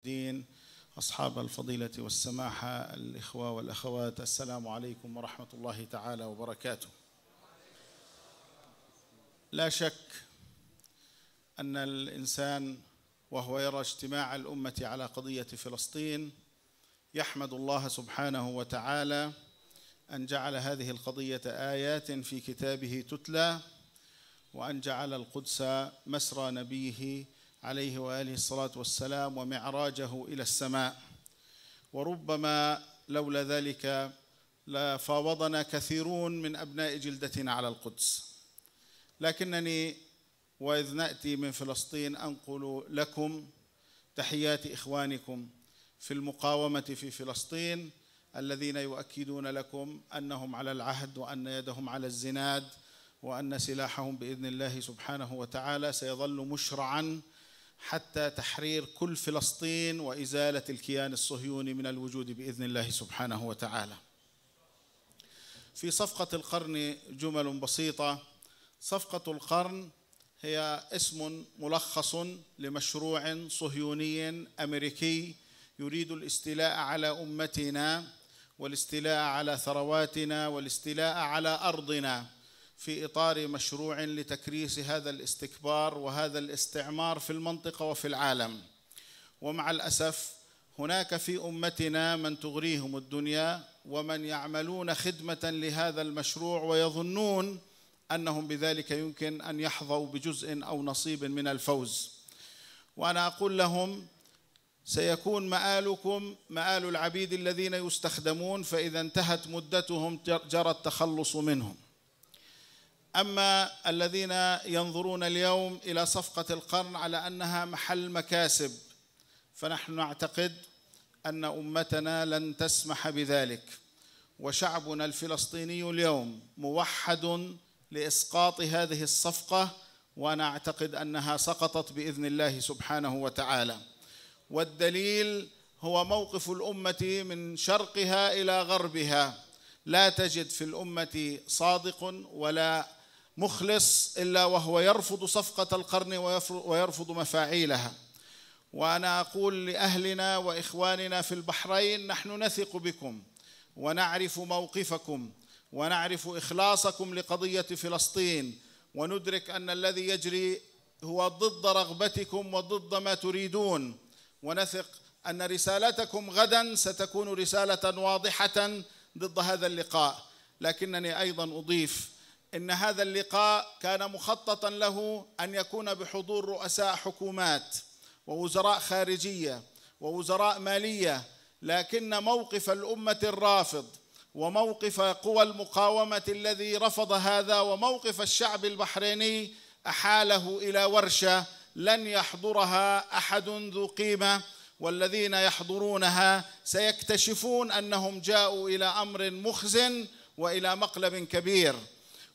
الدين أصحاب الفضيلة والسماحة الإخوة والأخوات السلام عليكم ورحمة الله تعالى وبركاته لا شك أن الإنسان وهو يرى اجتماع الأمة على قضية فلسطين يحمد الله سبحانه وتعالى أن جعل هذه القضية آيات في كتابه تتلى وأن جعل القدس مسرى نبيه عليه واله الصلاه والسلام ومعراجه الى السماء وربما لولا ذلك لفاوضنا كثيرون من ابناء جلدتنا على القدس لكنني واذ ناتي من فلسطين انقل لكم تحيات اخوانكم في المقاومه في فلسطين الذين يؤكدون لكم انهم على العهد وان يدهم على الزناد وان سلاحهم باذن الله سبحانه وتعالى سيظل مشرعا حتى تحرير كل فلسطين وازاله الكيان الصهيوني من الوجود باذن الله سبحانه وتعالى. في صفقه القرن جمل بسيطه صفقه القرن هي اسم ملخص لمشروع صهيوني امريكي يريد الاستيلاء على امتنا والاستيلاء على ثرواتنا والاستيلاء على ارضنا في اطار مشروع لتكريس هذا الاستكبار وهذا الاستعمار في المنطقه وفي العالم ومع الاسف هناك في امتنا من تغريهم الدنيا ومن يعملون خدمه لهذا المشروع ويظنون انهم بذلك يمكن ان يحظوا بجزء او نصيب من الفوز وانا اقول لهم سيكون مآلكم مآل العبيد الذين يستخدمون فإذا انتهت مدتهم جرى التخلص منهم أما الذين ينظرون اليوم إلى صفقة القرن على أنها محل مكاسب فنحن نعتقد أن أمتنا لن تسمح بذلك وشعبنا الفلسطيني اليوم موحد لإسقاط هذه الصفقة وأنا أعتقد أنها سقطت بإذن الله سبحانه وتعالى والدليل هو موقف الأمة من شرقها إلى غربها لا تجد في الأمة صادق ولا مخلص الا وهو يرفض صفقه القرن ويرفض مفاعيلها وانا اقول لاهلنا واخواننا في البحرين نحن نثق بكم ونعرف موقفكم ونعرف اخلاصكم لقضيه فلسطين وندرك ان الذي يجري هو ضد رغبتكم وضد ما تريدون ونثق ان رسالتكم غدا ستكون رساله واضحه ضد هذا اللقاء لكنني ايضا اضيف ان هذا اللقاء كان مخططا له ان يكون بحضور رؤساء حكومات ووزراء خارجيه ووزراء ماليه لكن موقف الامه الرافض وموقف قوى المقاومه الذي رفض هذا وموقف الشعب البحريني احاله الى ورشه لن يحضرها احد ذو قيمه والذين يحضرونها سيكتشفون انهم جاءوا الى امر مخزن والى مقلب كبير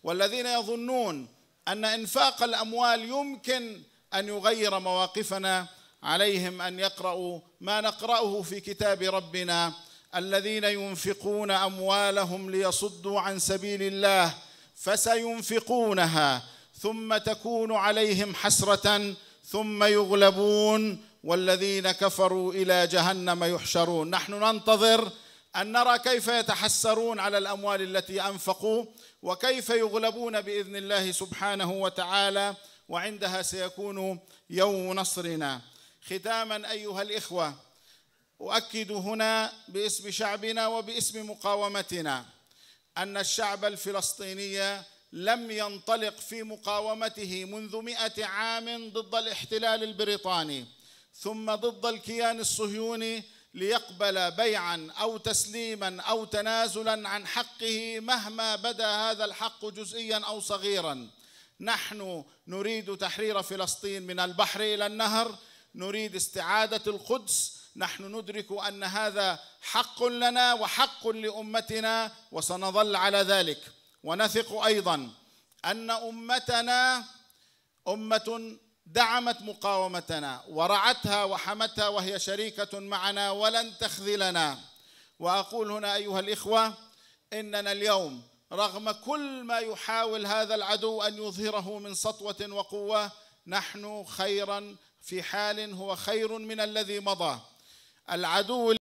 والذين يظنون ان انفاق الاموال يمكن ان يغير مواقفنا عليهم ان يقرأوا ما نقرأه في كتاب ربنا الذين ينفقون اموالهم ليصدوا عن سبيل الله فسينفقونها ثم تكون عليهم حسره ثم يغلبون والذين كفروا الى جهنم يحشرون نحن ننتظر أن نرى كيف يتحسرون على الأموال التي أنفقوا وكيف يغلبون بإذن الله سبحانه وتعالى وعندها سيكون يوم نصرنا ختاما أيها الإخوة أؤكد هنا باسم شعبنا وباسم مقاومتنا أن الشعب الفلسطيني لم ينطلق في مقاومته منذ مئة عام ضد الاحتلال البريطاني ثم ضد الكيان الصهيوني ليقبل بيعا او تسليما او تنازلا عن حقه مهما بدا هذا الحق جزئيا او صغيرا نحن نريد تحرير فلسطين من البحر الى النهر نريد استعاده القدس نحن ندرك ان هذا حق لنا وحق لامتنا وسنظل على ذلك ونثق ايضا ان امتنا امه دعمت مقاومتنا ورعتها وحمتها وهي شريكة معنا ولن تخذلنا وأقول هنا أيها الإخوة إننا اليوم رغم كل ما يحاول هذا العدو أن يظهره من سطوة وقوة نحن خيرا في حال هو خير من الذي مضى العدو